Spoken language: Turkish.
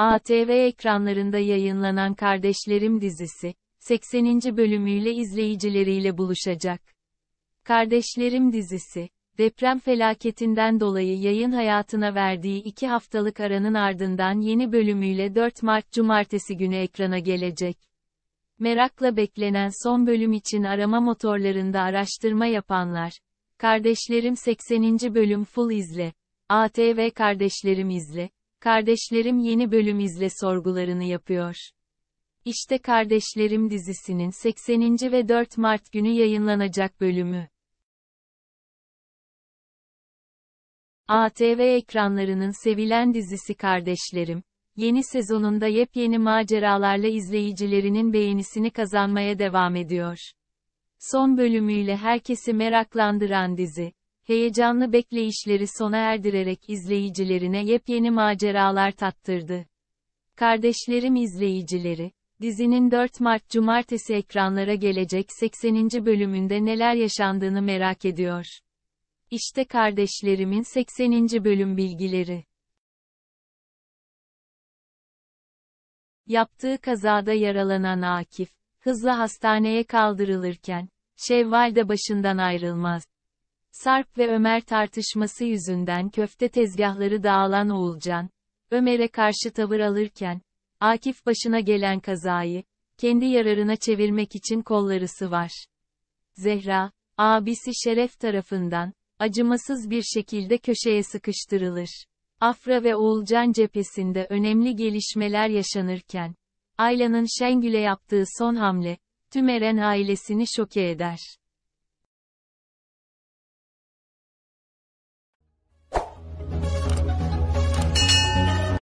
ATV ekranlarında yayınlanan Kardeşlerim dizisi, 80. bölümüyle izleyicileriyle buluşacak. Kardeşlerim dizisi, deprem felaketinden dolayı yayın hayatına verdiği iki haftalık aranın ardından yeni bölümüyle 4 Mart Cumartesi günü ekrana gelecek. Merakla beklenen son bölüm için arama motorlarında araştırma yapanlar, Kardeşlerim 80. bölüm full izle, ATV Kardeşlerim izle, Kardeşlerim yeni bölüm izle sorgularını yapıyor. İşte Kardeşlerim dizisinin 80. ve 4 Mart günü yayınlanacak bölümü. ATV ekranlarının sevilen dizisi Kardeşlerim, yeni sezonunda yepyeni maceralarla izleyicilerinin beğenisini kazanmaya devam ediyor. Son bölümüyle herkesi meraklandıran dizi, heyecanlı bekleyişleri sona erdirerek izleyicilerine yepyeni maceralar tattırdı. Kardeşlerim izleyicileri, dizinin 4 Mart Cumartesi ekranlara gelecek 80. bölümünde neler yaşandığını merak ediyor. İşte kardeşlerimin 80. bölüm bilgileri. Yaptığı kazada yaralanan Akif, hızla hastaneye kaldırılırken, Şevval de başından ayrılmaz. Sarp ve Ömer tartışması yüzünden köfte tezgahları dağılan Oğulcan, Ömer'e karşı tavır alırken, Akif başına gelen kazayı, kendi yararına çevirmek için kolları sıvar. Zehra, abisi Şeref tarafından, acımasız bir şekilde köşeye sıkıştırılır. Afra ve Oğulcan cephesinde önemli gelişmeler yaşanırken, Ayla'nın Şengül'e yaptığı son hamle, tüm Eren ailesini şoke eder.